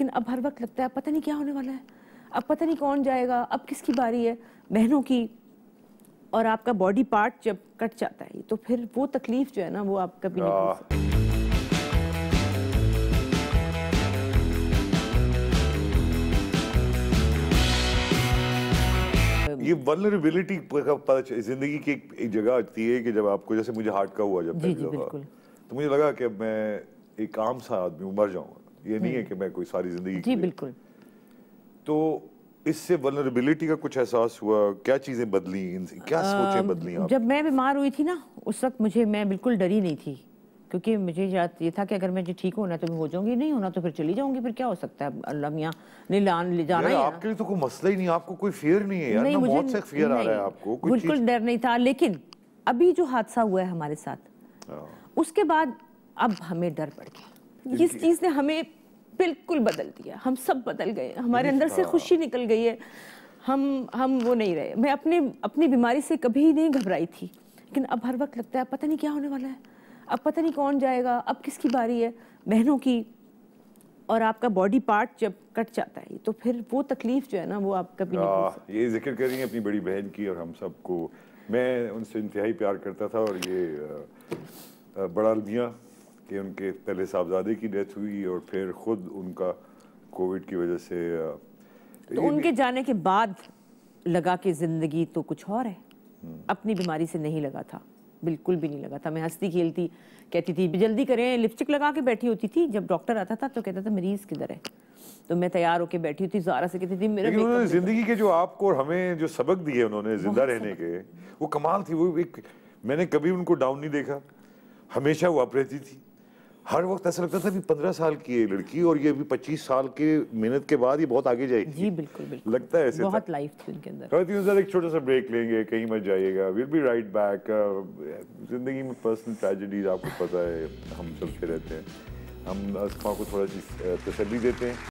लेकिन अब हर वक्त लगता है पता नहीं क्या होने वाला है अब पता नहीं कौन जाएगा अब किसकी बारी है बहनों की और आपका बॉडी पार्ट जब कट जाता है तो फिर वो तकलीफ जो है ना वो आप कभी नहीं ये वनरेबिलिटी जिंदगी की एक, जगह आती है कि जब आपको जैसे मुझे हार्ट का हुआ जब जी, जी, तो मुझे लगा कि मैं एक आम सा आदमी मर जाऊंगा ये नहीं है हम्म। कि मैं कोई सारी जिंदगी जी बिल्कुल तो इससे वनरेबिलिटी का कुछ एहसास हुआ क्या चीज़ें बदली क्या सोचें बदली आप? जब मैं बीमार हुई थी ना उस वक्त मुझे मैं बिल्कुल डरी नहीं थी क्योंकि मुझे याद ये था कि अगर मैं जो ठीक होना तो मैं हो जाऊंगी नहीं होना तो फिर चली जाऊंगी फिर क्या हो सकता है अल्लाह मियाँ ने लान ले जाना है आपके लिए तो कोई मसला ही नहीं आपको कोई फियर नहीं है यार नहीं, मुझे, मौत से फियर आ रहा है आपको बिल्कुल डर नहीं था लेकिन अभी जो हादसा हुआ है हमारे साथ हाँ। उसके बाद अब हमें डर पड़ गया इस चीज़ ने हमें बिल्कुल बदल दिया हम सब बदल गए हमारे अंदर से हाँ। खुशी निकल गई है हम हम वो नहीं रहे मैं अपने अपनी बीमारी से कभी नहीं घबराई थी लेकिन अब हर वक्त लगता है पता नहीं क्या होने वाला है अब पता नहीं कौन जाएगा अब किसकी बारी है बहनों की और आपका बॉडी पार्ट जब कट जाता है तो फिर वो तकलीफ जो है ना वो आप कभी आ, नहीं हाँ, ये जिक्र कर रही हैं अपनी बड़ी बहन की और हम सबको मैं उनसे इंतहाई प्यार करता था और ये बड़ा अलमिया कि उनके पहले साहबजादे की डेथ हुई और फिर खुद उनका कोविड की वजह से तो उनके जाने के बाद लगा कि ज़िंदगी तो कुछ और है हम्म। अपनी बीमारी से नहीं लगा था बिल्कुल भी नहीं लगा था मैं हंसती खेलती कहती थी जल्दी करें लिपस्टिक लगा के बैठी होती थी जब डॉक्टर आता था तो कहता था मरीज किधर है तो मैं तैयार होकर बैठी होती जारा से कहती थी मेरे उन्होंने जिंदगी के जो आपको और हमें जो सबक दिए उन्होंने जिंदा रहने के वो कमाल थी वो एक मैंने कभी उनको डाउन नहीं देखा हमेशा वो अप रहती थी हर वक्त ऐसा लगता था पंद्रह साल की है लड़की और ये अभी पच्चीस साल के मेहनत के बाद ये बहुत आगे जाएगी जी बिल्कुल बिल्कुल लगता है ऐसे बहुत लाइफ थी उनके अंदर सर एक छोटा सा ब्रेक लेंगे कहीं मत जाइएगा विल बी राइट बैक जिंदगी में पर्सनल ट्रेजिडीज आपको पता है हम चलते रहते हैं हम अस्मा को थोड़ा सी तसली देते हैं